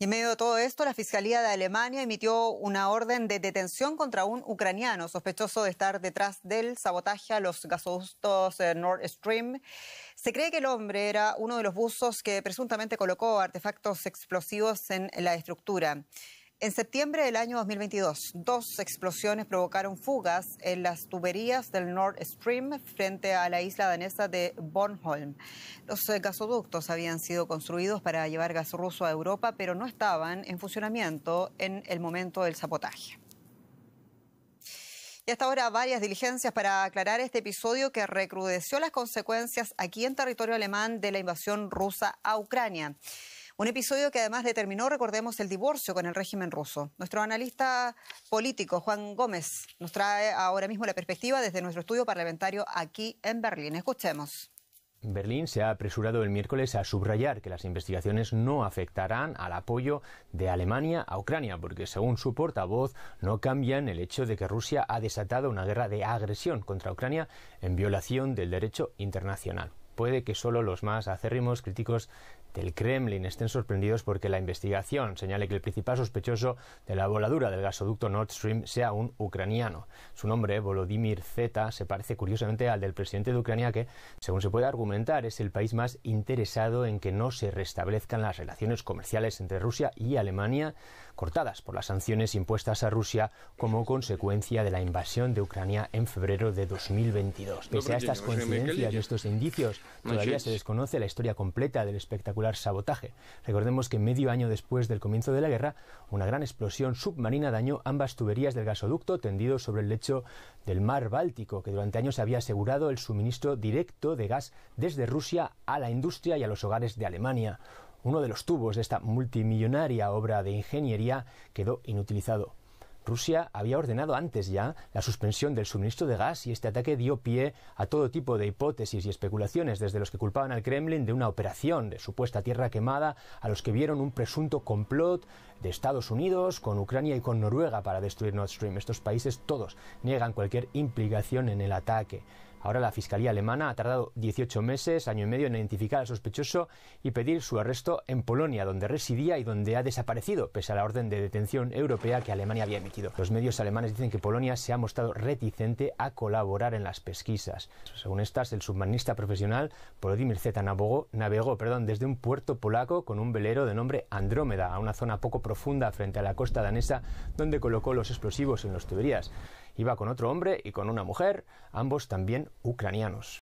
Y en medio de todo esto, la Fiscalía de Alemania emitió una orden de detención contra un ucraniano sospechoso de estar detrás del sabotaje a los gasoductos Nord Stream. Se cree que el hombre era uno de los buzos que presuntamente colocó artefactos explosivos en la estructura. En septiembre del año 2022, dos explosiones provocaron fugas en las tuberías del Nord Stream frente a la isla danesa de Bornholm. Los eh, gasoductos habían sido construidos para llevar gas ruso a Europa, pero no estaban en funcionamiento en el momento del sabotaje. Y hasta ahora varias diligencias para aclarar este episodio que recrudeció las consecuencias aquí en territorio alemán de la invasión rusa a Ucrania. Un episodio que además determinó, recordemos, el divorcio con el régimen ruso. Nuestro analista político, Juan Gómez, nos trae ahora mismo la perspectiva desde nuestro estudio parlamentario aquí en Berlín. Escuchemos. Berlín se ha apresurado el miércoles a subrayar que las investigaciones no afectarán al apoyo de Alemania a Ucrania, porque según su portavoz no cambian el hecho de que Rusia ha desatado una guerra de agresión contra Ucrania en violación del derecho internacional puede que solo los más acérrimos críticos del Kremlin estén sorprendidos porque la investigación señale que el principal sospechoso de la voladura del gasoducto Nord Stream sea un ucraniano. Su nombre, Volodymyr Zeta, se parece curiosamente al del presidente de Ucrania que, según se puede argumentar, es el país más interesado en que no se restablezcan las relaciones comerciales entre Rusia y Alemania, cortadas por las sanciones impuestas a Rusia como consecuencia de la invasión de Ucrania en febrero de 2022. Pese a estas coincidencias y estos indicios, Todavía se desconoce la historia completa del espectacular sabotaje. Recordemos que medio año después del comienzo de la guerra, una gran explosión submarina dañó ambas tuberías del gasoducto tendido sobre el lecho del mar Báltico, que durante años había asegurado el suministro directo de gas desde Rusia a la industria y a los hogares de Alemania. Uno de los tubos de esta multimillonaria obra de ingeniería quedó inutilizado. Rusia había ordenado antes ya la suspensión del suministro de gas y este ataque dio pie a todo tipo de hipótesis y especulaciones, desde los que culpaban al Kremlin de una operación de supuesta tierra quemada, a los que vieron un presunto complot de Estados Unidos con Ucrania y con Noruega para destruir Nord Stream. Estos países todos niegan cualquier implicación en el ataque. Ahora la Fiscalía alemana ha tardado 18 meses, año y medio, en identificar al sospechoso y pedir su arresto en Polonia, donde residía y donde ha desaparecido, pese a la orden de detención europea que Alemania había emitido. Los medios alemanes dicen que Polonia se ha mostrado reticente a colaborar en las pesquisas. Según estas, el submarinista profesional Volodymyr Zeta navegó, perdón, desde un puerto polaco con un velero de nombre Andrómeda a una zona poco profunda frente a la costa danesa, donde colocó los explosivos en las tuberías. Iba con otro hombre y con una mujer, ambos también ucranianos.